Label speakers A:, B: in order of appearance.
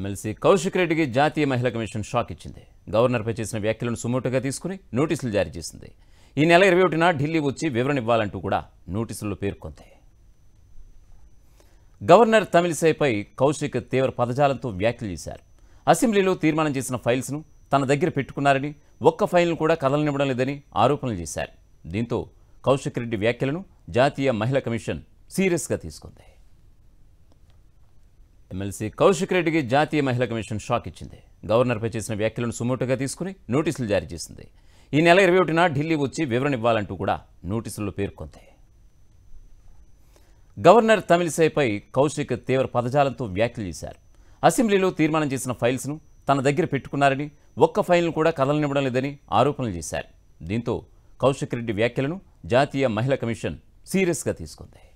A: MLC Kaushik రెడ్డికి జాతీయ మహిళా కమిషన్ షాక్ ఇచ్చింది గవర్నర్పై చేసిన వ్యాఖ్యలను సుమోటుగా తీసుకుని నోటీసులు జారీ చేసింది ఈ నెల ఇరవై ఒకటిన ఢిల్లీ వచ్చి వివరణ ఇవ్వాలంటూ కూడా నోటీసుల్లో పేర్కొంది గవర్నర్ తమిళిసైపై కౌశిక్ తీవ్ర పదజాలంతో వ్యాఖ్యలు చేశారు అసెంబ్లీలో తీర్మానం చేసిన ఫైల్స్ను తన దగ్గర పెట్టుకున్నారని ఒక్క ఫైల్ను కూడా కదలనివ్వడం లేదని ఆరోపణలు చేశారు దీంతో కౌశిక్ రెడ్డి వ్యాఖ్యలను జాతీయ మహిళా కమిషన్ సీరియస్గా తీసుకుంది ఎమ్మెల్సీ కౌశిక్ రెడ్డికి జాతీయ మహిళా కమిషన్ షాక్ ఇచ్చింది గవర్నర్పై చేసిన వ్యాఖ్యలను సుమోటుగా తీసుకుని నోటీసులు జారీ చేసింది ఈ నెల ఇరవై ఒకటిన ఢిల్లీ వచ్చి వివరణ ఇవ్వాలంటూ కూడా నోటీసుల్లో పేర్కొంది గవర్నర్ తమిళిసైపై కౌశిక్ తీవ్ర పదజాలంతో వ్యాఖ్యలు చేశారు అసెంబ్లీలో తీర్మానం చేసిన ఫైల్స్ను తన దగ్గర పెట్టుకున్నారని ఒక్క ఫైల్ను కూడా కదలనివ్వడం లేదని ఆరోపణలు చేశారు దీంతో కౌశిక్ రెడ్డి వ్యాఖ్యలను జాతీయ మహిళా కమిషన్ సీరియస్గా తీసుకుంది